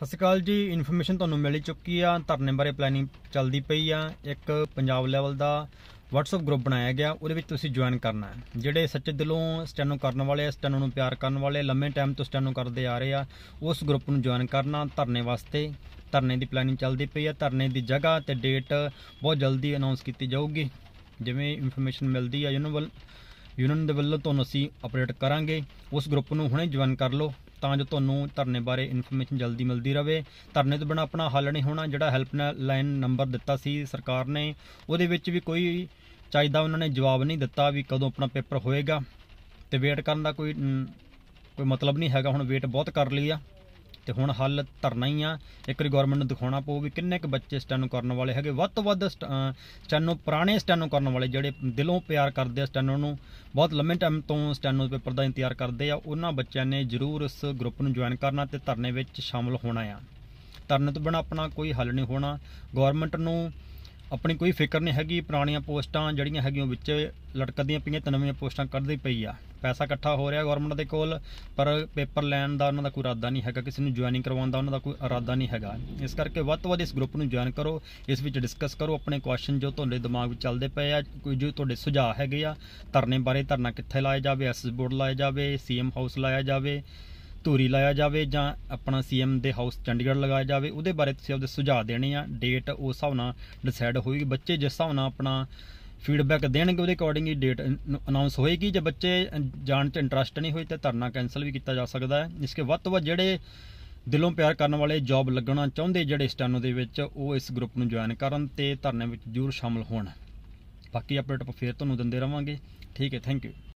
ਸਤਿ ਸ਼੍ਰੀ ਅਕਾਲ ਜੀ ਇਨਫੋਰਮੇਸ਼ਨ ਤੁਹਾਨੂੰ ਮਿਲ ਚੁੱਕੀ ਆ ਧਰਨੇ ਬਾਰੇ ਪਲੈਨਿੰਗ ਚੱਲਦੀ ਪਈ ਆ ਇੱਕ ਪੰਜਾਬ ਲੈਵਲ ਦਾ WhatsApp ਗਰੁੱਪ ਬਣਾਇਆ ਗਿਆ ਉਹਦੇ ਵਿੱਚ ਤੁਸੀਂ ਜੁਆਇਨ ਕਰਨਾ ਹੈ ਜਿਹੜੇ ਸੱਚੇ ਦਿਲੋਂ ਸਟੈਨੋ ਕਰਨ ਵਾਲੇ ਸਟੈਨੋ ਨੂੰ ਪਿਆਰ ਕਰਨ ਵਾਲੇ ਲੰਮੇ ਟਾਈਮ ਤੋਂ ਸਟੈਨੋ ਕਰਦੇ ਆ ਰਹੇ ਆ ਉਸ ਗਰੁੱਪ ਨੂੰ ਜੁਆਇਨ ਕਰਨਾ ਧਰਨੇ ਵਾਸਤੇ ਧਰਨੇ ਦੀ ਪਲੈਨਿੰਗ ਚੱਲਦੀ ਪਈ ਆ ਧਰਨੇ ਦੀ ਜਗ੍ਹਾ ਤੇ ਡੇਟ ਬਹੁਤ ਜਲਦੀ ਅਨਾਉਂਸ ਕੀਤੀ ਜਾਊਗੀ ਜਿਵੇਂ ਇਨਫੋਰਮੇਸ਼ਨ ਮਿਲਦੀ ਆ ਯੂਨੀਅਨ ਦੇ ਵੱਲੋਂ ਤੁਹਾਨੂੰ ਅਸੀਂ ਅਪਡੇਟ ਕਰਾਂਗੇ ਉਸ ਗਰੁੱਪ ਨੂੰ ਹੁਣੇ ਜੁਆਇਨ ਕਰ ਲਓ ਤਾਂ ਜੋ ਤੁਹਾਨੂੰ ਧਰਨੇ ਬਾਰੇ ਇਨਫੋਰਮੇਸ਼ਨ ਜਲਦੀ ਮਿਲਦੀ ਰਹੇ ਧਰਨੇ ਤੋਂ ਬਿਨਾ ਆਪਣਾ ਹੱਲ ਨਹੀਂ ਹੋਣਾ ਜਿਹੜਾ ਹੈਲਪ ਲਾਈਨ ਨੰਬਰ ਦਿੱਤਾ ਸੀ ਸਰਕਾਰ ਨੇ ਉਹਦੇ ਵਿੱਚ ਵੀ ਕੋਈ ਚਾਹੀਦਾ ਉਹਨਾਂ ਨੇ ਜਵਾਬ ਨਹੀਂ ਦਿੱਤਾ ਵੀ ਕਦੋਂ ਆਪਣਾ ਪੇਪਰ ਹੋਏਗਾ ਤੇ ਵੇਟ ਕਰਨ ਦਾ ਕੋਈ ਕੋਈ ਮਤਲਬ ਨਹੀਂ ਹੈਗਾ ਹੁਣ ਵੇਟ ਬਹੁਤ ਕਰ ਲਈ ਆ ਤੇ ਹੁਣ ਹੱਲ ਧਰਨਾ ਹੀ ਆ ਇੱਕ ਵਾਰੀ ਗਵਰਨਮੈਂਟ ਨੂੰ ਦਿਖਾਉਣਾ ਪਊ ਵੀ ਕਿੰਨੇ ਕ ਬੱਚੇ ਸਟੈਨੋ ਕਰਨ ਵਾਲੇ ਹੈਗੇ ਵੱਧ ਤੋਂ ਵੱਧ ਸਟੈਨੋ ਪੁਰਾਣੇ ਸਟੈਨੋ ਕਰਨ ਵਾਲੇ ਜਿਹੜੇ ਦਿਲੋਂ ਪਿਆਰ ਕਰਦੇ ਆ ਸਟੈਨੋ ਨੂੰ ਬਹੁਤ ਲੰਮੇ ਟਾਈਮ ਤੋਂ ਸਟੈਨੋ ਪੇਪਰ ਦਾ ਇੰਤਜ਼ਾਰ ਕਰਦੇ ਆ ਉਹਨਾਂ ਬੱਚਿਆਂ ਨੇ ਜ਼ਰੂਰ ਇਸ ਗਰੁੱਪ ਨੂੰ ਜੁਆਇਨ ਕਰਨਾ ਤੇ ਧਰਨੇ ਵਿੱਚ ਸ਼ਾਮਲ ਹੋਣਾ ਆ ਧਰਨੇ ਤੋਂ ਬਿਨਾਂ ਆਪਣਾ ਕੋਈ ਹੱਲ ਨਹੀਂ ਹੋਣਾ ਗਵਰਨਮੈਂਟ ਨੂੰ ਆਪਣੀ ਕੋਈ ਫਿਕਰ ਨਹੀਂ ਹੈਗੀ ਪੁਰਾਣੀਆਂ ਪੋਸਟਾਂ ਜਿਹੜੀਆਂ ਹੈਗੀਆਂ ਵਿੱਚ ਲਟਕਦੀਆਂ ਪਈਆਂ ਤੇ ਨਵੀਆਂ ਪੋਸਟਾਂ ਕੱਢਦੀ ਪਈ ਆ ਪੈਸਾ ਇਕੱਠਾ ਹੋ ਰਿਹਾ ਗਵਰਨਮੈਂਟ ਦੇ ਕੋਲ ਪਰ ਪੇਪਰ ਲੈਣ ਦਾ ਉਹਨਾਂ ਦਾ ਕੋਈ ਇਰਾਦਾ ਨਹੀਂ ਹੈਗਾ ਕਿਸੇ ਨੂੰ ਜੁਆਇਨਿੰਗ ਕਰਵਾਉਣ ਦਾ ਉਹਨਾਂ ਦਾ ਕੋਈ ਇਰਾਦਾ ਨਹੀਂ ਹੈਗਾ ਇਸ ਕਰਕੇ ਵੱਧ ਤੋਂ ਵੱਧ ਇਸ ਗਰੁੱਪ ਨੂੰ ਜੁਆਇਨ ਕਰੋ ਇਸ ਵਿੱਚ ਡਿਸਕਸ ਕਰੋ ਆਪਣੇ ਕੁਐਸਚਨ ਜੋ ਤੁਹਾਡੇ ਦਿਮਾਗ ਵਿੱਚ ਚੱਲਦੇ ਪਏ ਆ ਕੋਈ ਜੋ ਤੁਹਾਡੇ ਸੁਝਾਅ ਹੈਗੇ ਆ ਧਰਨੇ ਬਾਰੇ ਧਰਨਾ ਕਿੱਥੇ ਲਾਇਆ ਜਾਵੇ ਐਸਐਸ ਬੋਰਡ ਲਾਇਆ ਜਾਵੇ ਸੀਐਮ ਹਾਊਸ ਲਾਇਆ ਜਾਵੇ ਧੂਰੀ ਲਾਇਆ ਜਾਵੇ ਜਾਂ ਆਪਣਾ ਸੀਐਮ ਦੇ ਹਾਊਸ ਚੰਡੀਗੜ੍ਹ ਲਗਾਇਆ ਜਾਵੇ ਉਹਦੇ ਬਾਰੇ ਤੁਸੀਂ ਆਪਣੇ ਸੁਝਾਅ ਦੇਣੇ ਆ ਡੇਟ ਉਸ ਹਿਸਾਬ ਨਾਲ ਡਿਸਾਈਡ ਹੋਈ ਬੱਚੇ ਜਿਸ ਹਿਸਾਬ ਨਾਲ ਆਪਣਾ ਫੀਡਬੈਕ ਦੇਣਗੇ ਉਹਦੇ ਅਕੋਰਡਿੰਗ ਹੀ ਡੇਟ ਅਨਾਉਂਸ ਹੋਏਗੀ ਜੇ ਬੱਚੇ ਜਾਣ 'ਚ ਇੰਟਰਸਟ ਨਹੀਂ ਹੋਏ ਤੇ ਧਰਨਾ ਕੈਨਸਲ ਵੀ ਕੀਤਾ ਜਾ ਸਕਦਾ ਹੈ ਇਸ ਕੇ ਵੱਧ ਤੋਂ ਵੱਧ ਜਿਹੜੇ ਦਿਲੋਂ ਪਿਆਰ ਕਰਨ ਵਾਲੇ ਜੌਬ ਲੱਗਣਾ ਚਾਹੁੰਦੇ ਜਿਹੜੇ ਸਟਾਨੋ ਦੇ ਵਿੱਚ ਉਹ ਇਸ ਗਰੁੱਪ ਨੂੰ ਜੁਆਇਨ ਕਰਨ ਤੇ ਧਰਨੇ ਵਿੱਚ ਜ਼ਰੂਰ ਸ਼ਾਮਲ ਹੋਣ ਬਾਕੀ ਅਪਡੇਟ ਫੇਰ ਤੁਹਾਨੂੰ ਦਿੰਦੇ ਰਵਾਂਗੇ ਠੀਕ ਹੈ ਥੈਂਕ ਯੂ